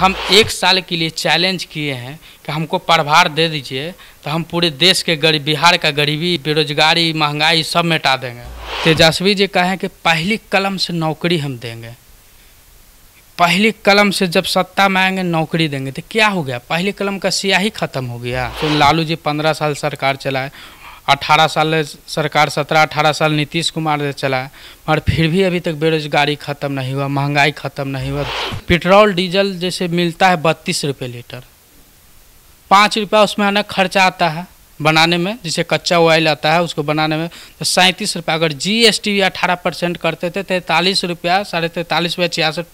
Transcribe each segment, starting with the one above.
हम एक साल के लिए चैलेंज किए हैं कि हमको प्रभार दे दीजिए तो हम पूरे देश के गरीब बिहार का गरीबी बेरोजगारी महंगाई सब मिटा देंगे तेजस्वी जी कहें कि पहली कलम से नौकरी हम देंगे पहली कलम से जब सत्ता में आएंगे नौकरी देंगे तो क्या हो गया पहली कलम का सियाही खत्म हो गया तो लालू जी पंद्रह साल सरकार चलाए अठारह साल सरकार सत्रह अठारह साल नीतीश कुमार से चला मगर फिर भी अभी तक बेरोजगारी ख़त्म नहीं हुआ महंगाई ख़त्म नहीं हुआ पेट्रोल डीजल जैसे मिलता है बत्तीस रुपये लीटर पाँच रुपया उसमें है ना खर्चा आता है बनाने में जिसे कच्चा ऑयल आता है उसको बनाने में तो सैंतीस रुपया अगर जी एस टी भी अठारह परसेंट करते थे तैंतालीस रुपया साढ़े तैंतालीस रुपया छियासठ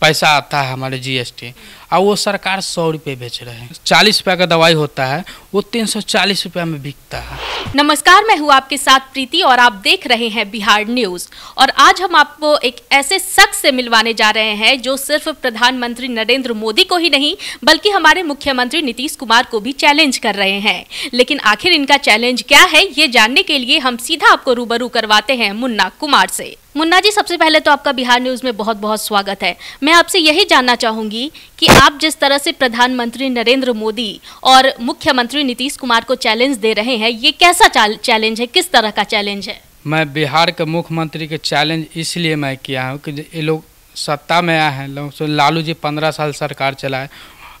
पैसा आता है हमारे जीएसटी और वो सरकार सौ रुपये बेच रहे हैं चालीस रुपये का दवाई होता है वो तीन सौ चालीस रुपये में बिकता है नमस्कार मैं हूँ आपके साथ प्रीति और आप देख रहे हैं बिहार न्यूज और आज हम आपको एक ऐसे शख्स से मिलवाने जा रहे हैं जो सिर्फ प्रधानमंत्री नरेंद्र मोदी को ही नहीं बल्कि हमारे मुख्यमंत्री नीतीश कुमार को भी चैलेंज कर रहे हैं लेकिन आखिर इनका चैलेंज क्या है ये जानने के लिए हम सीधा आपको रूबरू करवाते हैं मुन्ना कुमार से मुन्ना जी सबसे पहले तो आपका बिहार न्यूज़ में बहुत बहुत स्वागत है मैं आपसे यही जानना चाहूंगी कि आप जिस तरह से प्रधानमंत्री नरेंद्र मोदी और मुख्यमंत्री नीतीश कुमार को चैलेंज दे रहे हैं ये कैसा चैलेंज है किस तरह का चैलेंज है मैं बिहार के मुख्यमंत्री के चैलेंज इसलिए मैं किया हूँ कि ये लोग सत्ता में आए हैं लोग लालू जी पंद्रह साल सरकार चलाए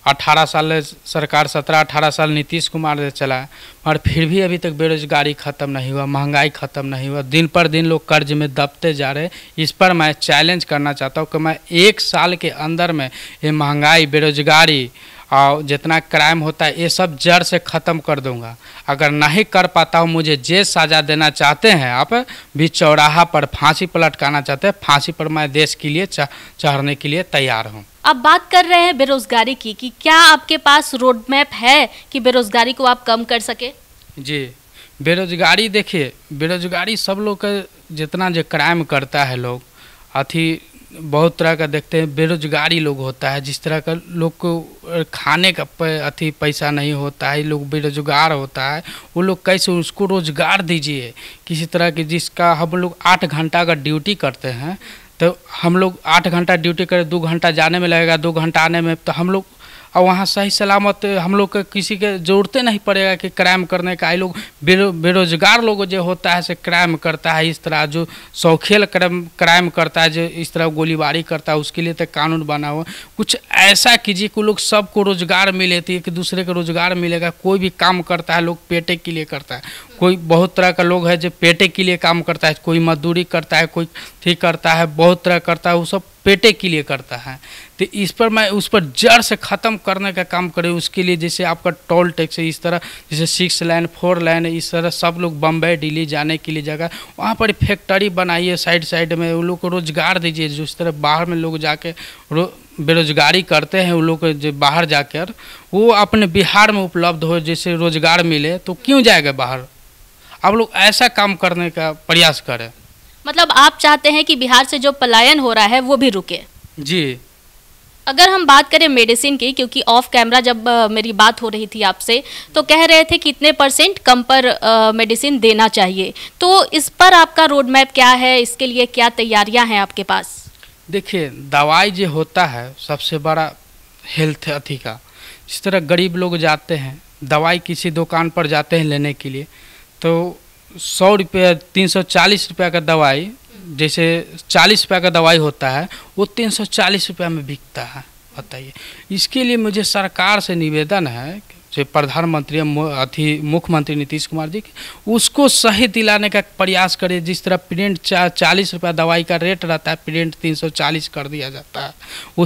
अठारह साल सरकार सत्रह अठारह साल नीतीश कुमार से चला मगर फिर भी अभी तक बेरोजगारी ख़त्म नहीं हुआ महंगाई ख़त्म नहीं हुआ दिन पर दिन लोग कर्ज में दबते जा रहे इस पर मैं चैलेंज करना चाहता हूँ कि मैं एक साल के अंदर में ये महंगाई बेरोजगारी और जितना क्राइम होता है ये सब जड़ से ख़त्म कर दूंगा अगर नहीं कर पाता हूँ मुझे जे सज़ा देना चाहते हैं आप भी चौराहा पर फांसी पर लटकाना चाहते हैं फांसी पर मैं देश के लिए चढ़ने के लिए तैयार हूँ अब बात कर रहे हैं बेरोजगारी की कि क्या आपके पास रोड मैप है कि बेरोजगारी को आप कम कर सके जी बेरोजगारी देखिए बेरोजगारी सब लोग का जितना जो क्राइम करता है लोग अथी बहुत तरह का देखते हैं बेरोजगारी लोग होता है जिस तरह का लोग को खाने का अथी पैसा नहीं होता है लोग बेरोजगार होता है वो लोग कैसे उसको रोज़गार दीजिए किसी तरह की जिसका हम लोग आठ घंटा का ड्यूटी करते हैं तो हम लोग आठ घंटा ड्यूटी करें दो घंटा जाने में लगेगा दो घंटा आने में तो हम लोग और वहाँ सही सलामत हम लोग के किसी के ज़रूरत नहीं पड़ेगा कि क्राइम करने का ये लोग बेरो बेरोजगार लोग जो होता है से क्राइम करता है इस तरह जो शौखेल क्राइम क्राइम करता है जो इस तरह गोलीबारी करता है उसके लिए तो कानून बना हुआ कुछ ऐसा कीजिए कि लोग सबको रोज़गार मिले थे तो एक दूसरे को रोज़गार मिलेगा कोई भी काम करता है लोग पेटे के लिए करता है कोई बहुत तरह का लोग है जो पेटे के लिए काम करता है कोई मजदूरी करता है कोई ठीक करता है बहुत तरह करता है वो सब पेटे के लिए करता है तो इस पर मैं उस पर जड़ से ख़त्म करने का काम करें उसके लिए जैसे आपका टोल टैक्स है इस तरह जैसे सिक्स लाइन फोर लाइन इस तरह सब लोग बम्बई दिल्ली जाने के लिए जगह वहाँ पर फैक्ट्री बनाइए साइड साइड में उन लोग को रोज़गार दीजिए जिस तरह बाहर में लोग जाके रो बेरोजगारी करते हैं उन लोग जो बाहर जाकर वो अपने बिहार में उपलब्ध हो जैसे रोज़गार मिले तो क्यों जाएगा बाहर आप लोग ऐसा काम करने का प्रयास करें मतलब आप चाहते हैं कि बिहार से जो पलायन हो रहा है वो भी रुके जी अगर हम बात करें मेडिसिन की क्योंकि ऑफ कैमरा जब आ, मेरी बात हो रही थी आपसे तो कह रहे थे कि इतने परसेंट कम पर मेडिसिन देना चाहिए तो इस पर आपका रोड मैप क्या है इसके लिए क्या तैयारियां हैं आपके पास देखिए दवाई जो होता है सबसे बड़ा हेल्थ अथी का इस तरह गरीब लोग जाते हैं दवाई किसी दुकान पर जाते हैं लेने के लिए तो सौ रुपये तीन सौ चालीस रुपये का दवाई जैसे चालीस रुपये का दवाई होता है वो तीन सौ चालीस रुपये में बिकता है बताइए इसके लिए मुझे सरकार से निवेदन है जो प्रधानमंत्री अथी मुख्यमंत्री नीतीश कुमार जी उसको सही दिलाने का प्रयास करें जिस तरह प्रिंट चा चालीस रुपया दवाई का रेट रहता है प्रिंट तीन सौ चालीस कर दिया जाता है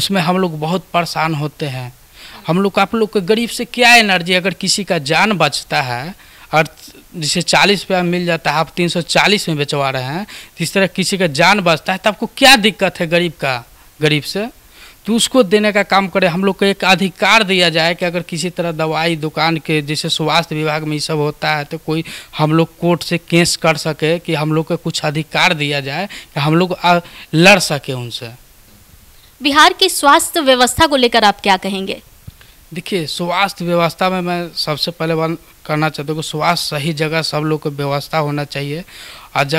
उसमें हम लोग बहुत परेशान होते हैं हम लोग आप लोग के गरीब से क्या एनर्जी अगर किसी का जान बचता है और जिसे चालीस रुपया मिल जाता है आप तीन सौ चालीस में बेचवा रहे हैं इस तरह किसी का जान बचता है तो आपको क्या दिक्कत है गरीब का गरीब से तो उसको देने का काम करें हम लोग को एक अधिकार दिया जाए कि अगर किसी तरह दवाई दुकान के जैसे स्वास्थ्य विभाग में ये सब होता है तो कोई हम लोग कोर्ट से केस कर सके कि हम लोग को कुछ अधिकार दिया जाए कि हम लोग लड़ सके उनसे बिहार की स्वास्थ्य व्यवस्था को लेकर आप क्या कहेंगे देखिए स्वास्थ्य तो व्यवस्था में मैं सबसे पहले बात करना चाहता हूँ कि स्वास्थ्य सही जगह सब लोग को व्यवस्था होना चाहिए आज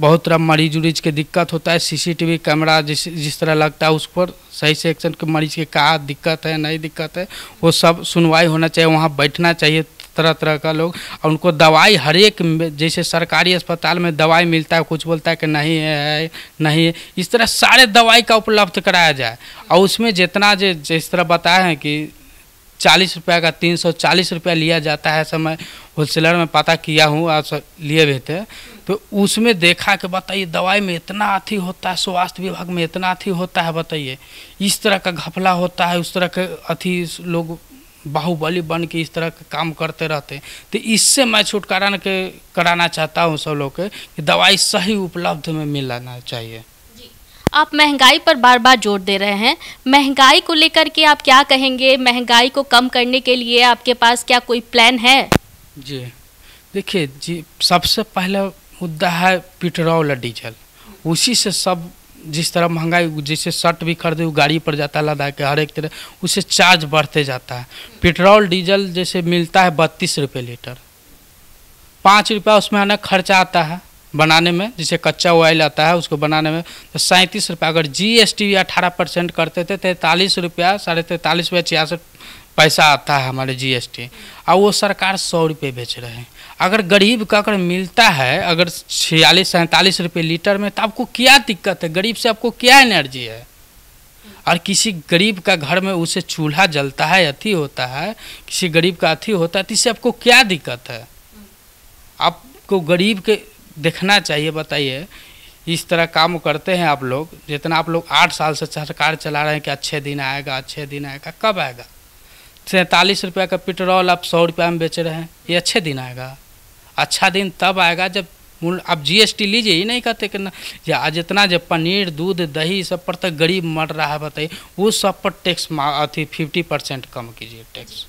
बहुत तरह मरीज उरीज के दिक्कत होता है सीसीटीवी कैमरा जिस जिस तरह लगता है उस पर सही से एक्शन के मरीज के कहा दिक्कत है नहीं दिक्कत है वो सब सुनवाई होना चाहिए वहाँ बैठना चाहिए तरह तरह का लोग और उनको दवाई हर एक जैसे सरकारी अस्पताल में दवाई मिलता है कुछ बोलता है कि नहीं है नहीं है इस तरह सारे दवाई का उपलब्ध कराया जाए और उसमें जितना जिस तरह बताए हैं कि चालीस रुपये का तीन सौ चालीस रुपया लिया जाता है मैं होलसेलर में पता किया हूँ आप लिए हुए थे तो उसमें देखा कि बताइए दवाई में इतना अथी होता है स्वास्थ्य विभाग में इतना अथी होता है बताइए इस तरह का घपला होता है उस तरह के अथी लोग बाहुबली बन के इस तरह का काम करते रहते हैं तो इससे मैं छुटकारा के कराना चाहता हूँ सब लोग के कि दवाई सही उपलब्ध में मिलाना चाहिए आप महंगाई पर बार बार जोर दे रहे हैं महंगाई को लेकर के आप क्या कहेंगे महंगाई को कम करने के लिए आपके पास क्या कोई प्लान है जी देखिए जी सबसे पहला मुद्दा है पेट्रोल और डीजल उसी से सब जिस तरह महंगाई जैसे शर्ट भी खरीदे गाड़ी पर जाता है लदा के हर एक तरह उससे चार्ज बढ़ते जाता है पेट्रोल डीजल जैसे मिलता है बत्तीस रुपये लीटर पाँच रुपया उसमें आना खर्चा आता है बनाने में जिसे कच्चा ऑयल आता है उसको बनाने में तो सैंतीस रुपया अगर जी एस टी अठारह परसेंट करते थे तैंतालीस रुपया साढ़े तैंतालीस रुपया छियासठ पैसा आता है हमारे जीएसटी और वो सरकार सौ रुपये बेच रहे हैं अगर गरीब का अगर मिलता है अगर छियालीस सैंतालीस रुपये लीटर में तो आपको क्या दिक्कत है गरीब से आपको क्या एनर्जी है और किसी गरीब का घर में उसे चूल्हा जलता है अथी होता है किसी गरीब का अथी होता है तो इससे आपको क्या दिक्कत है आपको गरीब के देखना चाहिए बताइए इस तरह काम करते हैं आप लोग जितना आप लोग आठ साल से सरकार चला रहे हैं कि अच्छे दिन आएगा अच्छे दिन आएगा कब आएगा सैंतालीस रुपये का पेट्रोल आप सौ रुपये में बेच रहे हैं ये अच्छे दिन आएगा अच्छा दिन तब आएगा जब मूल आप जीएसटी लीजिए ही नहीं कहते कि या जितना जब पनीर दूध दही सब पर तक तो गरीब मर रहा है बताइए वो सब पर टैक्स अथी फिफ्टी परसेंट कम कीजिए टैक्स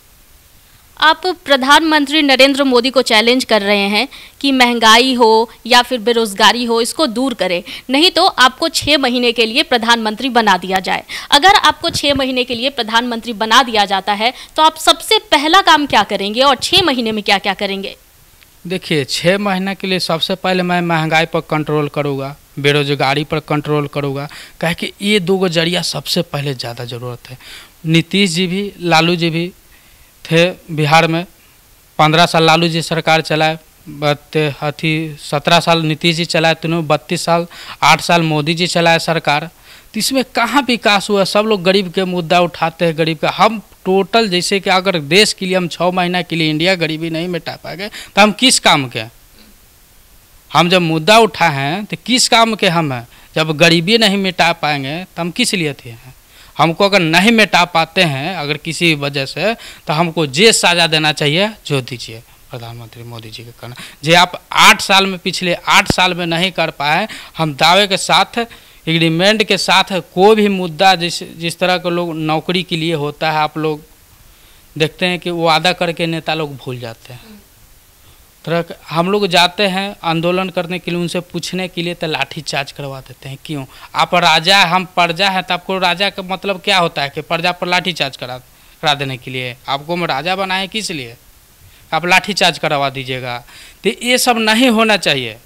आप प्रधानमंत्री नरेंद्र मोदी को चैलेंज कर रहे हैं कि महंगाई हो या फिर बेरोजगारी हो इसको दूर करें नहीं तो आपको छः महीने के लिए प्रधानमंत्री बना दिया जाए अगर आपको छः महीने के लिए प्रधानमंत्री बना दिया जाता है तो आप सबसे पहला काम क्या करेंगे और छः महीने में क्या क्या करेंगे देखिए छः महीने के लिए सबसे पहले मैं महंगाई पर कंट्रोल करूँगा बेरोजगारी पर कंट्रोल करूँगा कहे कि ये दो जरिया सबसे पहले ज़्यादा ज़रूरत है नीतीश जी भी लालू जी भी थे बिहार में पंद्रह साल लालू जी सरकार चलाए बत अथी सत्रह साल नीतीश जी चलाए तीनों बत्तीस साल आठ साल मोदी जी चलाए सरकार तो इसमें कहाँ विकास हुआ सब लोग गरीब के मुद्दा उठाते हैं गरीब का हम टोटल जैसे कि अगर देश के लिए हम छः महीना के लिए इंडिया गरीबी नहीं मिटा पाएंगे तो हम किस काम के हम जब मुद्दा उठाए हैं तो किस काम के हम हैं जब गरीबी नहीं मिटा पाएंगे तो हम किस लिए थे हैं हमको अगर नहीं मिटा पाते हैं अगर किसी वजह से तो हमको जे साजा देना चाहिए जो दीजिए प्रधानमंत्री मोदी जी के करना जे आप आठ साल में पिछले आठ साल में नहीं कर पाए हम दावे के साथ एग्रीमेंट के साथ कोई भी मुद्दा जिस जिस तरह के लोग नौकरी के लिए होता है आप लोग देखते हैं कि वो वादा करके नेता लोग भूल जाते हैं तरह हम लोग जाते हैं आंदोलन करने के लिए उनसे पूछने के लिए तो लाठी चार्ज करवा देते हैं क्यों आप राजा हम प्रजा हैं तो आपको राजा का मतलब क्या होता है कि प्रजा पर लाठी चार्ज करा करा देने के लिए आपको हम राजा बनाए किस लिए आप लाठी चार्ज करवा दीजिएगा तो ये सब नहीं होना चाहिए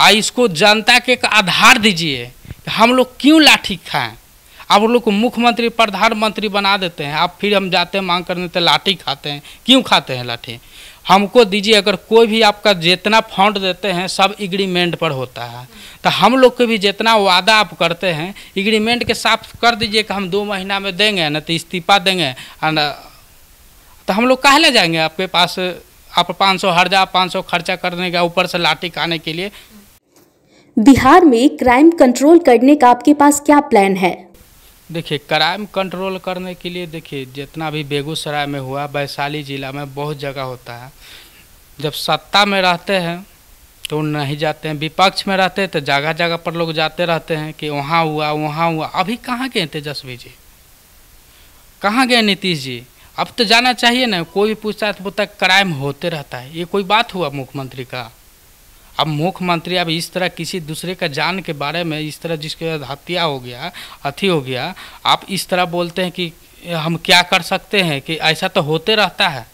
आ इसको जनता के एक आधार दीजिए हम लोग क्यों लाठी खाएँ आप लोग को मुख्यमंत्री प्रधानमंत्री बना देते हैं आप फिर हम जाते हैं मांग करने तो लाठी खाते हैं क्यों खाते हैं लाठी हमको दीजिए अगर कोई भी आपका जितना फंड देते हैं सब एग्रीमेंट पर होता है तो हम लोग को भी जितना वादा आप करते हैं इग्रीमेंट के साथ कर दीजिए कि हम दो महीना में देंगे न तो इस्तीफा देंगे तो हम लोग कहले जाएंगे आपके पास आप पाँच सौ हर्जा पाँच सौ खर्चा करने का ऊपर से लाठी खाने के लिए बिहार में क्राइम कंट्रोल करने का आपके पास क्या प्लान है देखिए क्राइम कंट्रोल करने के लिए देखिए जितना भी बेगूसराय में हुआ वैशाली ज़िला में बहुत जगह होता है जब सत्ता में रहते हैं तो नहीं जाते हैं विपक्ष में रहते हैं तो जगह जगह पर लोग जाते रहते हैं कि वहाँ हुआ वहाँ हुआ अभी कहाँ गए तेजस्वी जी कहाँ गए नीतीश जी अब तो जाना चाहिए ना कोई भी पूछता है तो बोलता क्राइम होते रहता है ये कोई बात हुआ मुख्यमंत्री का अब मुख्यमंत्री अब इस तरह किसी दूसरे का जान के बारे में इस तरह जिसके हत्या हो गया अथी हो गया आप इस तरह बोलते हैं कि हम क्या कर सकते हैं कि ऐसा तो होते रहता है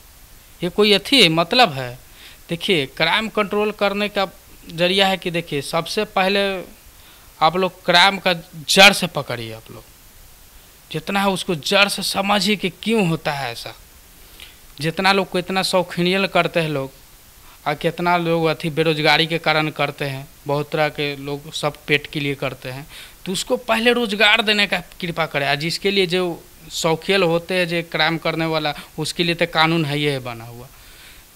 ये कोई अथी मतलब है देखिए क्राइम कंट्रोल करने का जरिया है कि देखिए सबसे पहले आप लोग क्राइम का जड़ से पकड़िए आप लोग जितना है उसको जड़ से समझिए कि क्यों होता है ऐसा जितना लोग को इतना शौकीनियल करते हैं लोग आ कितना लोग अथी बेरोजगारी के कारण करते हैं बहुत तरह के लोग सब पेट के लिए करते हैं तो उसको पहले रोजगार देने का कृपा करें आज जिसके लिए जो शौकील होते हैं जो क्राइम करने वाला उसके लिए तो कानून है ही है बना हुआ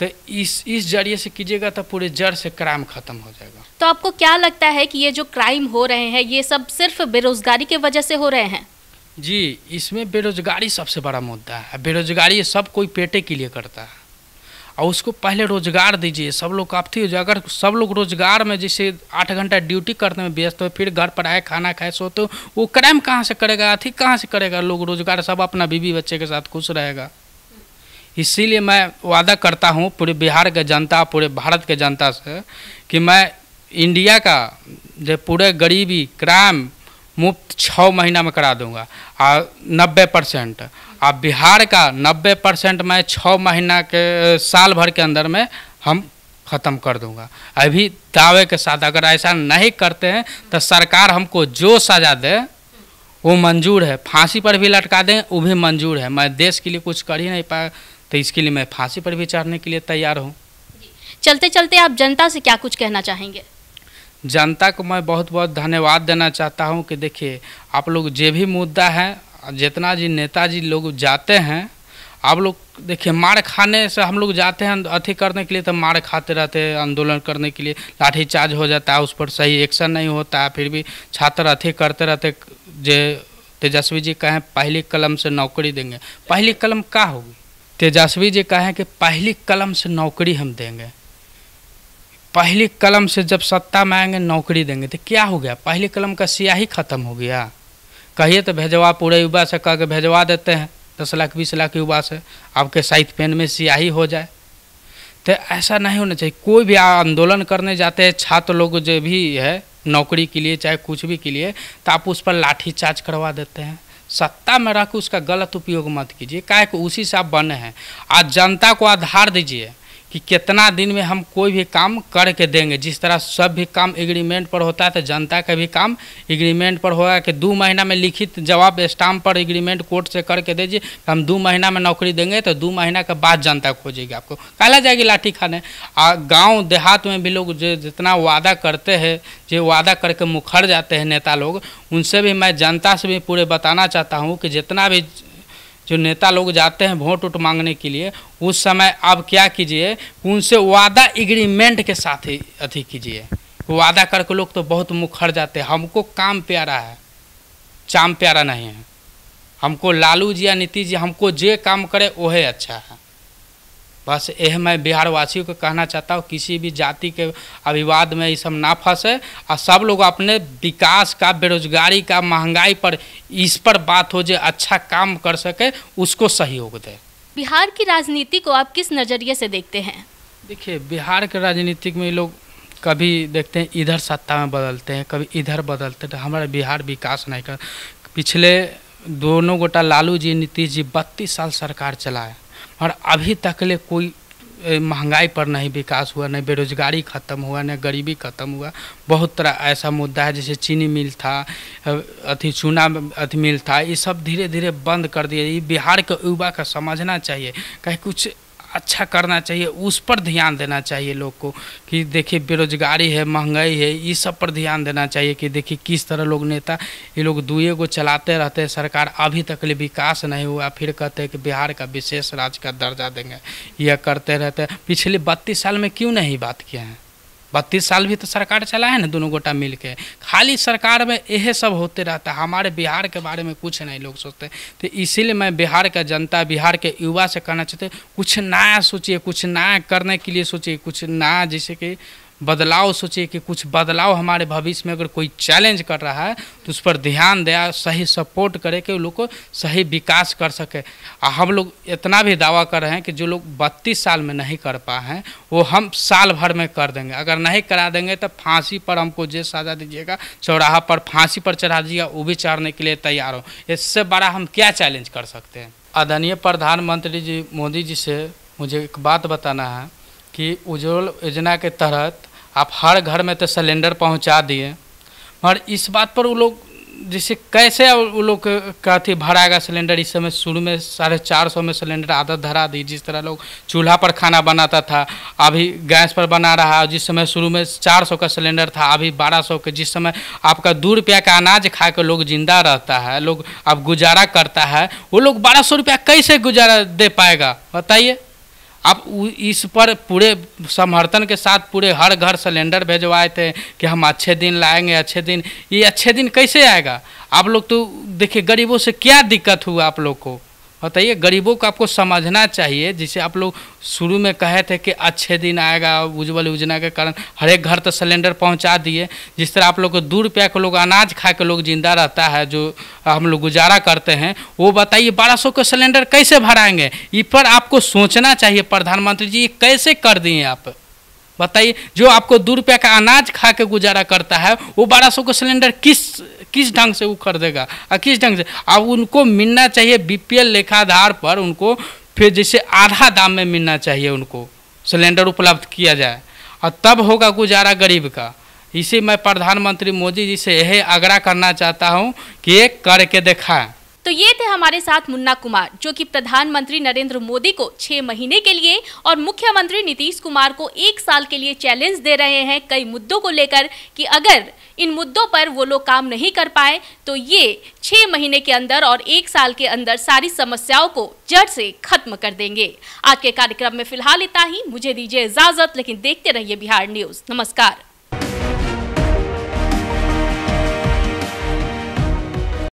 तो इस इस जरिए से कीजिएगा तो पूरे जड़ से क्राइम खत्म हो जाएगा तो आपको क्या लगता है कि ये जो क्राइम हो रहे हैं ये सब सिर्फ बेरोजगारी के वजह से हो रहे हैं जी इसमें बेरोजगारी सबसे बड़ा मुद्दा है बेरोजगारी सब कोई पेटे के लिए करता है और उसको पहले रोज़गार दीजिए सब लोग काफ़ी हो जाए अगर सब लोग रोज़गार में जैसे आठ घंटा ड्यूटी करने में व्यस्त हो फिर घर पर आए खाना खाए सोते तो वो क्राइम कहाँ से करेगा अथी कहाँ से करेगा लोग रोज़गार सब अपना बीवी बच्चे के साथ खुश रहेगा इसीलिए मैं वादा करता हूँ पूरे बिहार के जनता पूरे भारत के जनता से कि मैं इंडिया का जो पूरे गरीबी क्राइम मुफ्त छः महीना में करा दूंगा और नब्बे परसेंट और बिहार का नब्बे परसेंट मैं छः महीना के साल भर के अंदर में हम ख़त्म कर दूंगा अभी दावे के साथ अगर ऐसा नहीं करते हैं तो सरकार हमको जो सज़ा दे वो मंजूर है फांसी पर भी लटका दें वो भी मंजूर है मैं देश के लिए कुछ कर ही नहीं पाया तो इसके लिए मैं फांसी पर भी चढ़ने के लिए तैयार हूँ चलते चलते आप जनता से क्या कुछ कहना चाहेंगे जनता को मैं बहुत बहुत धन्यवाद देना चाहता हूँ कि देखिए आप लोग जो भी मुद्दा है जितना जी नेताजी लोग जाते हैं आप लोग देखिए मार खाने से हम लोग जाते हैं अथी करने के लिए तो मार खाते रहते हैं आंदोलन करने के लिए लाठीचार्ज हो जाता है उस पर सही एक्शन नहीं होता है फिर भी छात्र अथी करते रहते जे तेजस्वी जी कहें पहली कलम से नौकरी देंगे पहली कलम का होगी तेजस्वी जी कहें कि पहली कलम से नौकरी हम देंगे पहली कलम से जब सत्ता में आएंगे नौकरी देंगे तो क्या हो गया पहली कलम का सियाही ख़त्म हो गया कहिए तो भेजवा पूरे युवा से कह के भेजवा देते हैं दस लाख बीस लाख युवा से आपके साइथ पेन में सियाही हो जाए तो ऐसा नहीं होना चाहिए कोई भी आंदोलन करने जाते हैं छात्र लोग जो भी है नौकरी के लिए चाहे कुछ भी के लिए तो आप उस पर लाठीचार्ज करवा देते हैं सत्ता में रह के उसका गलत उपयोग मत कीजिए काहे उसी से आप बने हैं आज जनता को आधार दीजिए कि कितना दिन में हम कोई भी काम करके देंगे जिस तरह सब भी काम एग्रीमेंट पर होता है तो जनता का भी काम एग्रीमेंट पर होगा कि दो महीना में लिखित जवाब स्टाम्प पर एग्रीमेंट कोर्ट से करके दीजिए हम दो महीना में नौकरी देंगे तो दो महीना के बाद जनता खोजेगी आपको कहला जाएगी लाठी खाने और गाँव देहात में भी लोग जितना वादा करते हैं जो वादा करके मुखर जाते हैं नेता लोग उनसे भी मैं जनता से भी पूरे बताना चाहता हूँ कि जितना भी जो नेता लोग जाते हैं वोट वोट मांगने के लिए उस समय आप क्या कीजिए उनसे वादा एग्रीमेंट के साथ ही अथी कीजिए वादा करके लोग तो बहुत मुखर जाते हैं हमको काम प्यारा है चाम प्यारा नहीं है हमको लालू जी या नीतीश जी हमको जे काम करे वह अच्छा है बस यह मैं बिहार वासियों को कहना चाहता हूँ किसी भी जाति के अभिवाद में ये सब ना फंसे और सब लोग अपने विकास का बेरोजगारी का महंगाई पर इस पर बात हो जो अच्छा काम कर सके उसको सहयोग दे बिहार की राजनीति को आप किस नज़रिए से देखते हैं देखिए बिहार के राजनीतिक में लोग कभी देखते हैं इधर सत्ता में बदलते हैं कभी इधर बदलते हैं तो हमारा बिहार विकास नहीं कर पिछले दोनों गोटा लालू जी नीतीश जी बत्तीस साल सरकार चलाए और अभी तक ले कोई महंगाई पर नहीं विकास हुआ नहीं बेरोजगारी ख़त्म हुआ नहीं गरीबी ख़त्म हुआ बहुत तरह ऐसा मुद्दा है जैसे चीनी मिल था अथी चूना अथी मिल था ये सब धीरे धीरे बंद कर दिए ये बिहार के युवा का समझना चाहिए कहीं कुछ अच्छा करना चाहिए उस पर ध्यान देना चाहिए लोग को कि देखिए बेरोजगारी है महंगाई है इस सब पर ध्यान देना चाहिए कि देखिए किस तरह लोग नेता ये लोग दुए को चलाते रहते हैं सरकार अभी तक ले विकास नहीं हुआ फिर कहते हैं कि बिहार का विशेष राज्य का दर्जा देंगे यह करते रहते हैं पिछले बत्तीस साल में क्यों नहीं बात किए हैं बत्तीस साल भी तो सरकार चला है ना दोनों गोटा मिल के खाली सरकार में यह सब होते रहता है हमारे बिहार के बारे में कुछ नहीं लोग सोचते तो इसीलिए मैं बिहार का जनता बिहार के युवा से कहना चाहते कुछ नया सोचिए कुछ नया करने के लिए सोचिए कुछ नया जैसे कि बदलाव सोचे कि कुछ बदलाव हमारे भविष्य में अगर कोई चैलेंज कर रहा है तो उस पर ध्यान दिया सही सपोर्ट करे कि लोग को सही विकास कर सके और हम लोग इतना भी दावा कर रहे हैं कि जो लोग बत्तीस साल में नहीं कर पाए हैं वो हम साल भर में कर देंगे अगर नहीं करा देंगे तो फांसी पर हमको जे सजा दीजिएगा चौराहा पर फांसी पर चढ़ा दीजिएगा वो भी चढ़ने के लिए तैयार हो इससे बड़ा हम क्या चैलेंज कर सकते हैं आदरणीय प्रधानमंत्री जी मोदी जी से मुझे एक बात बताना है कि उज्ज्वल योजना के तहत आप हर घर में तो सिलेंडर पहुंचा दिए मगर इस बात पर वो लोग जैसे कैसे वो लोग का भराएगा सिलेंडर इस समय शुरू में साढ़े चार सौ में सिलेंडर आदत धरा दी जिस तरह लोग चूल्हा पर खाना बनाता था अभी गैस पर बना रहा जिस समय शुरू में चार सौ का सिलेंडर था अभी बारह सौ का जिस समय आपका दो रुपया का अनाज खा कर लोग जिंदा रहता है लोग अब गुजारा करता है वो लोग बारह सौ रुपया कैसे गुजारा दे पाएगा बताइए आप इस पर पूरे समर्थन के साथ पूरे हर घर सिलेंडर भेजवाए थे कि हम अच्छे दिन लाएंगे अच्छे दिन ये अच्छे दिन कैसे आएगा आप लोग तो देखिए गरीबों से क्या दिक्कत हुआ आप लोग को बताइए गरीबों को आपको समझना चाहिए जिसे आप लोग शुरू में कहे थे कि अच्छे दिन आएगा उज्ज्वल योजना के कारण हर एक घर तक तो सिलेंडर पहुंचा दिए जिस तरह आप लोग को दो रुपया के लोग अनाज खा के लोग जिंदा रहता है जो हम लोग गुजारा करते हैं वो बताइए बारह सौ का सिलेंडर कैसे भराएंगे इस पर आपको सोचना चाहिए प्रधानमंत्री जी कैसे कर दिए आप बताइए जो आपको दो रुपये का अनाज खा के गुजारा करता है वो बारह सौ का सिलेंडर किस किस ढंग से वो खरीदेगा और किस ढंग से अब उनको मिलना चाहिए बीपीएल एल लेखाधार पर उनको फिर जैसे आधा दाम में मिलना चाहिए उनको सिलेंडर उपलब्ध किया जाए और तब होगा गुजारा गरीब का इसे मैं प्रधानमंत्री मोदी जी से यही आग्रह करना चाहता हूँ कि एक करके दिखाएँ तो ये थे हमारे साथ मुन्ना कुमार जो कि प्रधानमंत्री नरेंद्र मोदी को छः महीने के लिए और मुख्यमंत्री नीतीश कुमार को एक साल के लिए चैलेंज दे रहे हैं कई मुद्दों को लेकर कि अगर इन मुद्दों पर वो लोग काम नहीं कर पाए तो ये छः महीने के अंदर और एक साल के अंदर सारी समस्याओं को जड़ से खत्म कर देंगे आज के कार्यक्रम में फिलहाल इतना ही मुझे दीजिए इजाजत लेकिन देखते रहिए बिहार न्यूज नमस्कार